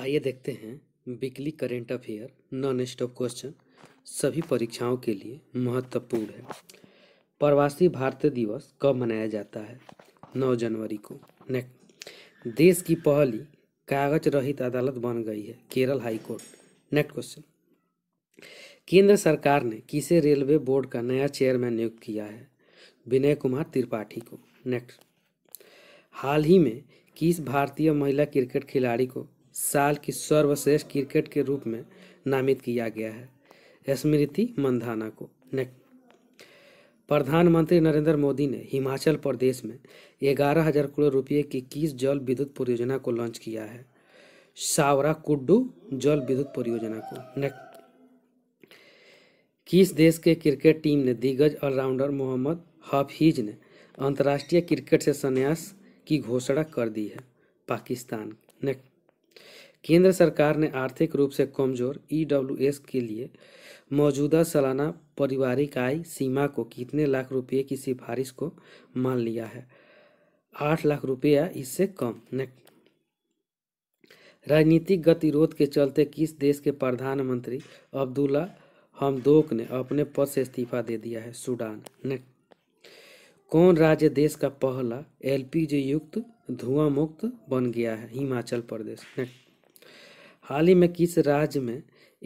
आइए देखते हैं weekly current affair non stop question सभी परीक्षाओं के लिए महत्वपूर्ण है प्रवासी भारतीय दिवस कब मनाया जाता है 9 जनवरी को नेक्स्ट देश की पहली कागज रहित अदालत बन गई है Kerala high court next question केंद्र सरकार ने किसे रेलवे बोर्ड का नया चेयरमैन नियुक्त किया है विनय कुमार त्रिपाठी को नेक्स्ट हाल ही में किस भारतीय महिला क्रिकेट खिलाड़ी को साल की सर्वश्रेष्ठ क्रिकेट के रूप में नामित किया गया है स्मृति मंधाना को प्रधानमंत्री नरेंद्र मोदी ने हिमाचल प्रदेश में ग्यारह हजार करोड़ रुपये की किस जल विद्युत परियोजना को लॉन्च किया है सावरा कुड्डू जल विद्युत परियोजना को नेक्स्ट किस देश के क्रिकेट टीम ने दिग्गज ऑलराउंडर मोहम्मद हफीज ने अंतर्राष्ट्रीय क्रिकेट से संन्यास की घोषणा कर दी है पाकिस्तान नेक्स्ट केंद्र सरकार ने आर्थिक रूप से कमजोर ई e के लिए मौजूदा सालाना पारिवारिक आय सीमा को कितने लाख रुपए की सिफारिश को मान लिया है आठ लाख रुपया इससे कम राजनीतिक गतिरोध के चलते किस देश के प्रधानमंत्री अब्दुल्ला हमदोक ने अपने पद से इस्तीफा दे दिया है सूडान नेक्स्ट कौन राज्य देश का पहला एलपीजी युक्त धुआं मुक्त बन गया है हिमाचल प्रदेश हाल ही में किस राज्य में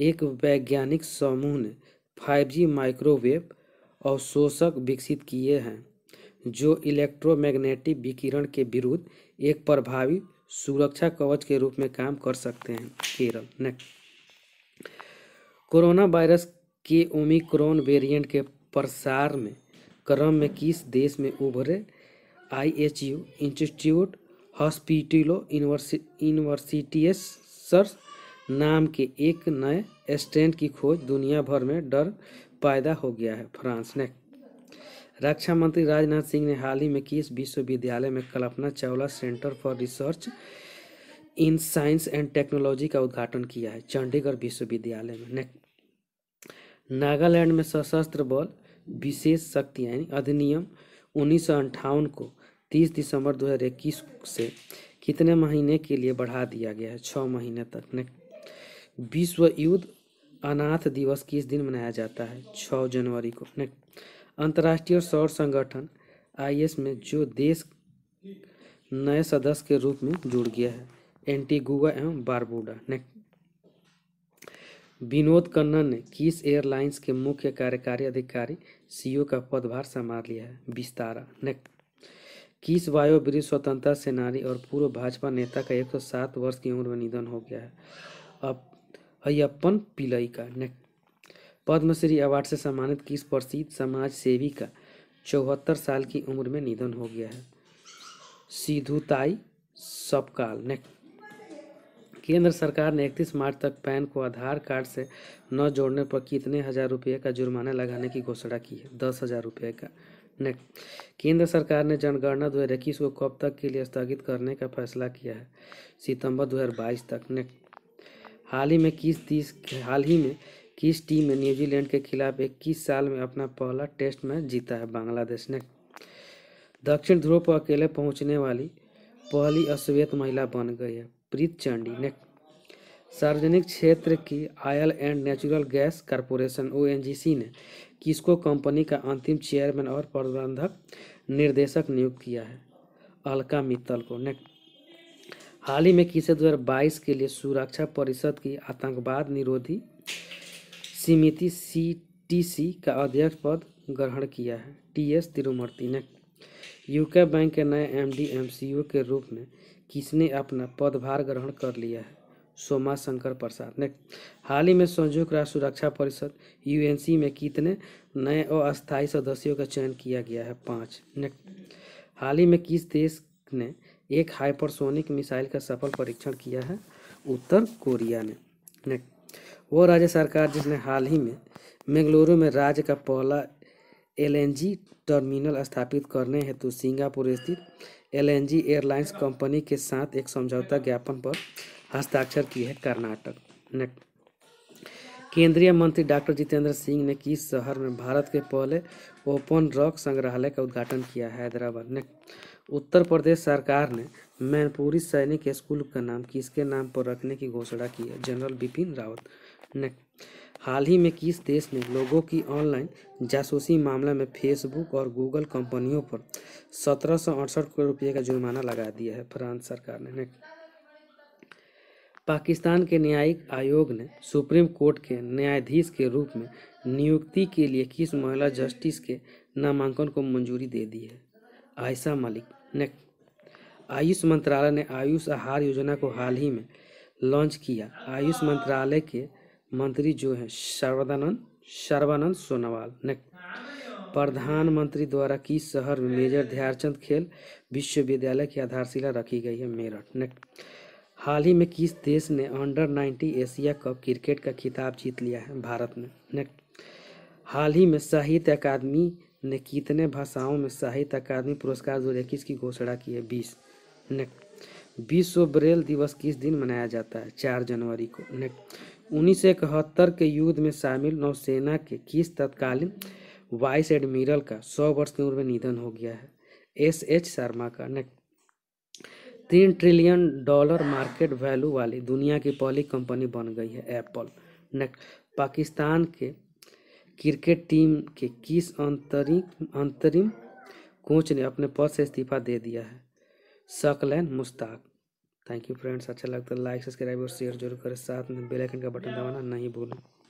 एक वैज्ञानिक समूह ने 5G माइक्रोवेव अवशोषक विकसित किए हैं जो इलेक्ट्रोमैग्नेटिक विकिरण के विरुद्ध एक प्रभावी सुरक्षा कवच के रूप में काम कर सकते हैं केरल नेक्स्ट कोरोना वायरस के ओमिक्रॉन वेरिएंट के प्रसार में क्रम में किस देश में उभरे आई एच यू इंस्टीट्यूट हॉस्पिटलो यूनिवर्सिटीसर्स नाम के एक नए स्टैंड की खोज दुनिया भर में डर पैदा हो गया है फ्रांस ने रक्षा मंत्री राजनाथ सिंह ने हाल ही में किस विश्वविद्यालय में Kalpana Chawla centre for research in science and technology का उद्घाटन किया है चंडीगढ़ विश्वविद्यालय में नागालैंड में सशस्त्र बल विशेष शक्ति यानी अधिनियम उन्नीस को 30 दिसंबर 2021 से कितने महीने के लिए बढ़ा दिया गया है छः महीने तक ने विश्व युद्ध अनाथ दिवस किस दिन मनाया जाता है छ जनवरी को ने अंतर्राष्ट्रीय सौर संगठन आई में जो देश नए सदस्य के रूप में जुड़ गया है एंटीगुआ एवं बारबुडा नेक्स्ट विनोद कन्नन ने किस एयरलाइंस के मुख्य कार्यकारी अधिकारी सीईओ का पदभार संभाल लिया है विस्तारा ने किस वायुवीर स्वतंत्रता सेनानी और पूर्व भाजपा नेता का 107 वर्ष की उम्र में निधन हो गया है अब अयप्पन पिलई का ने पद्मश्री अवार्ड से सम्मानित किस प्रसिद्ध समाज सेवी का चौहत्तर साल की उम्र में निधन हो गया है सिधुताई सबकाल नेक्स्ट केंद्र सरकार ने 31 मार्च तक पैन को आधार कार्ड से न जोड़ने पर कितने हज़ार रुपये का जुर्माना लगाने की घोषणा की है दस हज़ार रुपये का नेक्स्ट केंद्र सरकार ने जनगणना दो हज़ार इक्कीस को कब तक के लिए स्थगित करने का फैसला किया है सितंबर 2022 तक नेक्स्ट हाल ही में किस तीस हाल ही में किस टीम ने न्यूजीलैंड के खिलाफ इक्कीस साल में अपना पहला टेस्ट मैच जीता है बांग्लादेश ने दक्षिण ध्रुव पर अकेले पहुंचने वाली पहली अश्वेत महिला बन गई है प्रीत चंडी ने सार्वजनिक क्षेत्र की oil and natural gas corporation ओ ने किसको कंपनी का अंतिम चेयरमैन और प्रबंधक निर्देशक नियुक्त किया है अलका मित्तल को ने हाल ही में किसे 2022 के लिए सुरक्षा परिषद की आतंकवाद निरोधी समिति सी का अध्यक्ष पद ग्रहण किया है टी एस तिरुमूर्ति ने यूके बैंक के नए सी ओ के रूप में किसने अपना पदभार ग्रहण कर लिया है सोमा शंकर प्रसाद ने हाल ही में संयुक्त राष्ट्र सुरक्षा परिषद यूएनसी में कितने नए और अस्थायी सदस्यों का चयन किया गया है पाँच ने हाल ही में किस देश ने एक हाइपरसोनिक मिसाइल का सफल परीक्षण किया है उत्तर कोरिया ने वो राज्य सरकार जिसने हाल ही में बेंगलुरु में राज्य का पहला एलएनजी टर्मिनल स्थापित करने हेतु सिंगापुर स्थित एलएनजी एयरलाइंस कंपनी के साथ एक समझौता ज्ञापन पर हस्ताक्षर किए है कर्नाटक ने केंद्रीय मंत्री डॉक्टर जितेंद्र सिंह ने किस शहर में भारत के पहले ओपन रॉक संग्रहालय का उद्घाटन किया हैदराबाद ने उत्तर प्रदेश सरकार ने मैनपुरी सैनिक स्कूल का नाम किसके नाम पर रखने की घोषणा की है जनरल बिपिन रावत ने हाल ही में किस देश ने लोगों की ऑनलाइन जासूसी मामला में फेसबुक और गूगल कंपनियों पर सत्रह सौ अड़सठ करोड़ रुपये का जुर्माना लगा दिया है फ्रांस सरकार ने पाकिस्तान के न्यायिक आयोग ने सुप्रीम कोर्ट के न्यायाधीश के रूप में नियुक्ति के लिए किस महिला जस्टिस के नामांकन को मंजूरी दे दी है आयशा मलिक ने आयुष मंत्रालय ने आयुष आहार योजना को हाल ही में लॉन्च किया आयुष मंत्रालय के मंत्री जो हैं सर्वदानंद सर्वानंद सोनोवाल ने प्रधानमंत्री द्वारा किस शहर में मेजर ध्यानचंद खेल विश्वविद्यालय की आधारशिला रखी गई है मेरठ ने हाल ही में किस देश ने अंडर 90 एशिया कप क्रिकेट का खिताब जीत लिया है भारत ने नेक्स्ट हाल ही में साहित्य अकादमी ने कितने भाषाओं में साहित्य अकादमी पुरस्कार दो की घोषणा की है बीस विश्व ब्रेल दिवस किस दिन मनाया जाता है चार जनवरी को उन्नीस सौ इकहत्तर के युद्ध में शामिल नौसेना के किस तत्कालीन वाइस एडमिरल का सौ वर्ष की उम्र में निधन हो गया है एस एच शर्मा का तीन ट्रिलियन डॉलर मार्केट वैल्यू वाली दुनिया की पहली कंपनी बन गई है एप्पल पाकिस्तान के क्रिकेट टीम के किस अंतरिम अंतरिम कोच ने अपने पद से इस्तीफा दे दिया है Saqlain Mushtaq thank you friends अच्छा लगता है लाइक सब्सक्राइब और शेयर जरूर करें साथ में बेल आइकन का बटन दबाना नहीं भूलें